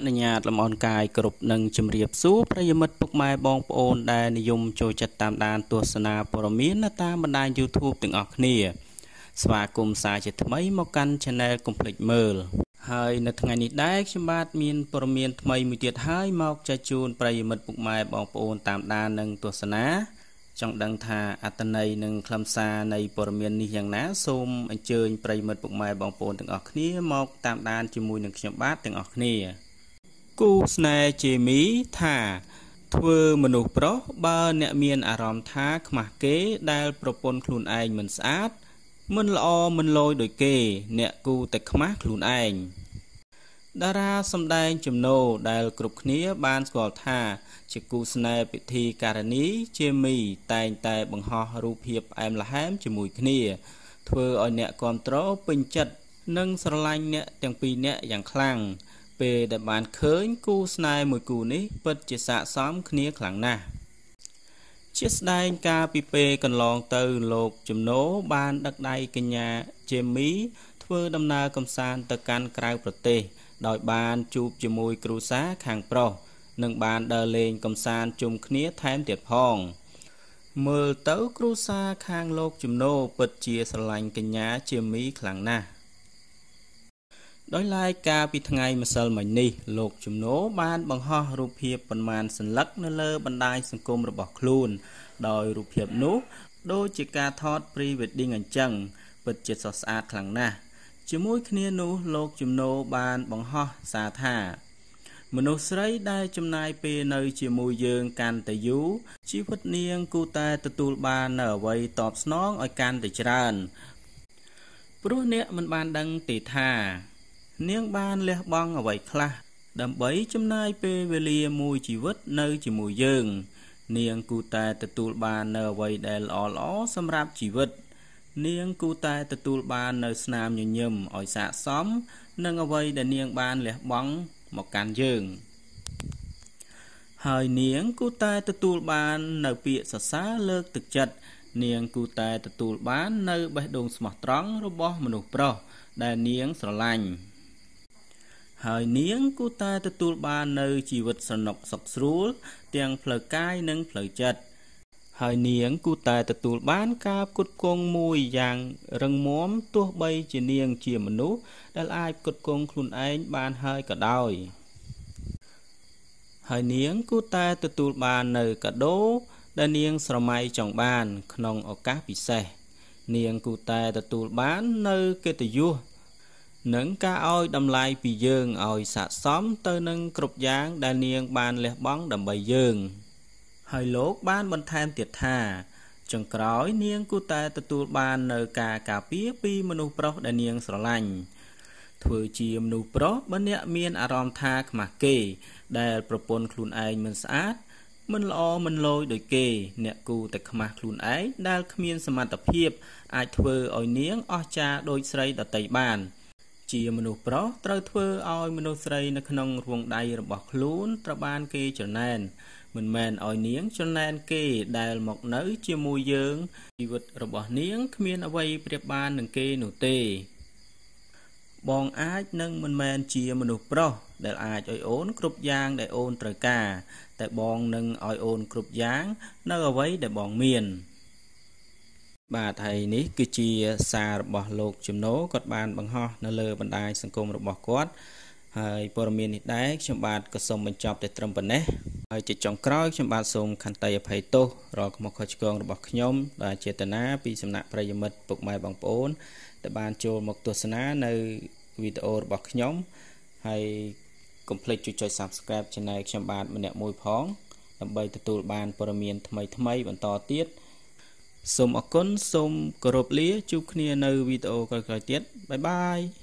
អនុញ្ញាតលំអរកាយគ្រប់និងជំរាបសួរប្រិយមិត្តពុកម៉ែបងប្អូនដែលនិយម ចូលចិត្តតាមដានទស្សនាព័ត៌មាននៅតាមបណ្ដាញ YouTube ទាំងអស់គ្នាស្វាគមន៍សារជាថ្មីមកកាន់ Channel កុំភ្លេចមើល ហើយនៅថ្ងៃនេះដែរខ្ញុំបាទមានព័ត៌មានថ្មីមួយទៀតហើយមកចែកជូនប្រិយមិត្តពុកម៉ែបងប្អូនតាមដាននិងទស្សនាចង់ដឹងថាអត្តន័យនិងខ្លឹមសារនៃព័ត៌មាននេះយ៉ាងណាសូមអញ្ជើញប្រិយមិត្តពុកម៉ែបងប្អូនទាំងអស់គ្នាមកតាមដានជាមួយនឹងខ្ញុំបាទទាំងអស់គ្នាគូស្នេហ៍ជេមីថា ធ្វើមនុស្សប្រុសបើអ្នកមានអារម្មណ៍ថាខ្មាស់គេដែលប្រពន្ធខ្លួនឯងមិនស្អាត មិនល្អមិនលយដូចគេ អ្នកគូតែខ្មាស់ខ្លួនឯងតារាសម្ដែងចំណូលដែលគ្រប់គ្នាបានស្គាល់ថា ជាគូស្នេហ៍ពិធីការនីជាមីតែងតែបង្ហោះរូបភាពផ្អែមល្ហែមជាមួយគ្នា ធ្វើឲ្យអ្នកគ្រប់ត្រពេញចិត្តនិងស្រឡាញ់អ្នកទាំងពីរអ្នកយ៉ាងខ្លាំង។ពេលដែលបានឃើញគូស្នេហ៍មួយគូនេះពិតជាស័ក្តិសមគ្នាខ្លាំងណាស់ជាស្ដែងការពីពេលកន្លងទៅលោកចំណូបានដឹកដៃកញ្ញាជេមី ធ្វើដំណើរកំសាន្តទៅកាន់ក្រៅប្រទេស ដោយបានជួបជាមួយគ្រូសាខាងប្រុសនិងបានដើរលេងកំសាន្តជុំគ្នាថែមទៀតផង មើលទៅគ្រូសាខាងលោកចំណូពិតជាស្រឡាញ់កញ្ញាជេមីខ្លាំងណាស់ដោយឡែកកាលពីថ្ងៃម្សិលមិញនេះលោកជំនោបានបង្ហោះរូបភាពប៉ុន្មានសัญลักษณ์នៅលើ បណ្ដាញសង្គមរបស់ខ្លួនដោយរូបភាពនោះ ដូចជាការថត pre-wedding អញ្ចឹងពិតជាស្រស់ស្អាតខ្លាំងណាស់ជាមួយគ្នានោះលោកជំនោបានបង្ហោះសារថាមនុស្សស្រីដែលចំណាយពេលនៅជាមួយយើងកាន់តែយូរជីវិតនាងគូតែទទួលបាននៅអ្វីតបស្នងឲ្យកាន់តែច្រើន ព្រោះអ្នកមិនបានដឹងទេថានាងបានលះបង់អ្វីខ្លះដើម្បីចំណាយពេលវេលាមួយជីវិតនៅជាមួយយើង នាងគូតែទទួលបាននៅអ្វីដែលល្អល្អសម្រាប់ជីវិត នាងគូតែទទួលបាននៅស្នាមញញឹមឲ្យស័កសមនឹងអ្វីដែលនាងបានលះបង់មកកាន់យើង ហើយនាងគូតែទទួលបាននៅពាក្យសរសើរលើកទឹកចិត្តនាងគូតែទទួលបាននៅបេះដូងស្មោះត្រង់របស់មនុស្សប្រុសដែលនាងស្រឡាញ់ហើយនាងគូតែទទួលបាននៅជីវិតសនុកសុខស្រួលទាំងផ្លូវកាយនិង ផ្លូវចិត្តហើយនាងគូតែទទួលបានការគុតគងមួយយ៉ាងរឹងមាំទោះបី ជានាងជាមនុស្សដែលអាចគុតគងខ្លួនឯងបាន ហើយក៏ដោយ ហើយនាងគូតែទទួលបាននៅកាដូដែលនាងស្រមៃចង់បាន ក្នុងឱកាសពិសេស នាងគូតែទទួលបាននៅកិត្តិយសនិងការឲ្យតម្លៃពីយើងឲ្យស័ក្តិសមទៅនឹងគ្រប់យ៉ាងដែលនាងបានលះបង់ដើម្បីយើងហើយលោកបានបន្ថែមទៀតថាចុងក្រោយនាងគូតែទទួលបាននៅការការពារពីមនុស្សប្រុសដែលនាងស្រឡាញ់ធ្វើជាមនុស្សប្រុសបើអ្នកមានអារម្មណ៍ថាខ្មាស់គេដែលប្រពន្ធខ្លួនឯងមិនស្អាតមិនល្អមិនលយដូចគេ អ្នកគូតែខ្មាស់ខ្លួនឯងដែលគ្មានសមត្ថភាពអាចធ្វើឲ្យនាងអស់ចាដោយស្រីដតីបាន។ជាមនុស្សប្រុសត្រូវធ្វើឲ្យមនុស្សស្រីនៅក្នុងរវងដៃរបស់ខ្លួនត្រូវបានគេចំណែន មិនមែនឲ្យនាងចំណែន គេ ដែលមកនៅជាមួយយើងជីវិតរបស់នាងគ្មានអ្វីប្រៀបបាននឹងគេនោះទេ បងអាចនឹងមិនមែនជាមនុស្សប្រុសដែលអាចឲ្យអូនគ្រប់យ៉ាងដែលអូនត្រូវការ តែបងនឹងឲ្យអូនគ្រប់យ៉ាង នៅអ្វីដែលបងមានបាទហើយនេះ គឺជា សាររបស់លោកចំណូគាត់បានបង្ហោះនៅលើបណ្ដាញសង្គមរបស់គាត់ហើយព័ត៌មាននេះដែរខ្ញុំបាទក៏សូមបញ្ចប់តែត្រឹមប៉ុណ្ណេះហើយជាចុងក្រោយខ្ញុំបាទសូមខន្តីអភ័យទោសរាល់កំហុសខុសឆ្គងរបស់ខ្ញុំដែលចេតនាពីសំណាក់ប្រិយមិត្តពុកម៉ែបងប្អូនដែលបានចូលមកទស្សនានៅវីដេអូរបស់ខ្ញុំហើយកុំភ្លេចជួយចុច Subscribe Channel ខ្ញុំបាទម្នាក់មួយផង ដើម្បីទទួលបានព័ត៌មានថ្មីៗបន្តទៀត។សូមអរគុណសូមគោរពលាជួបគ្នានៅវីដេអូក្រោយៗទៀតបាយបាយ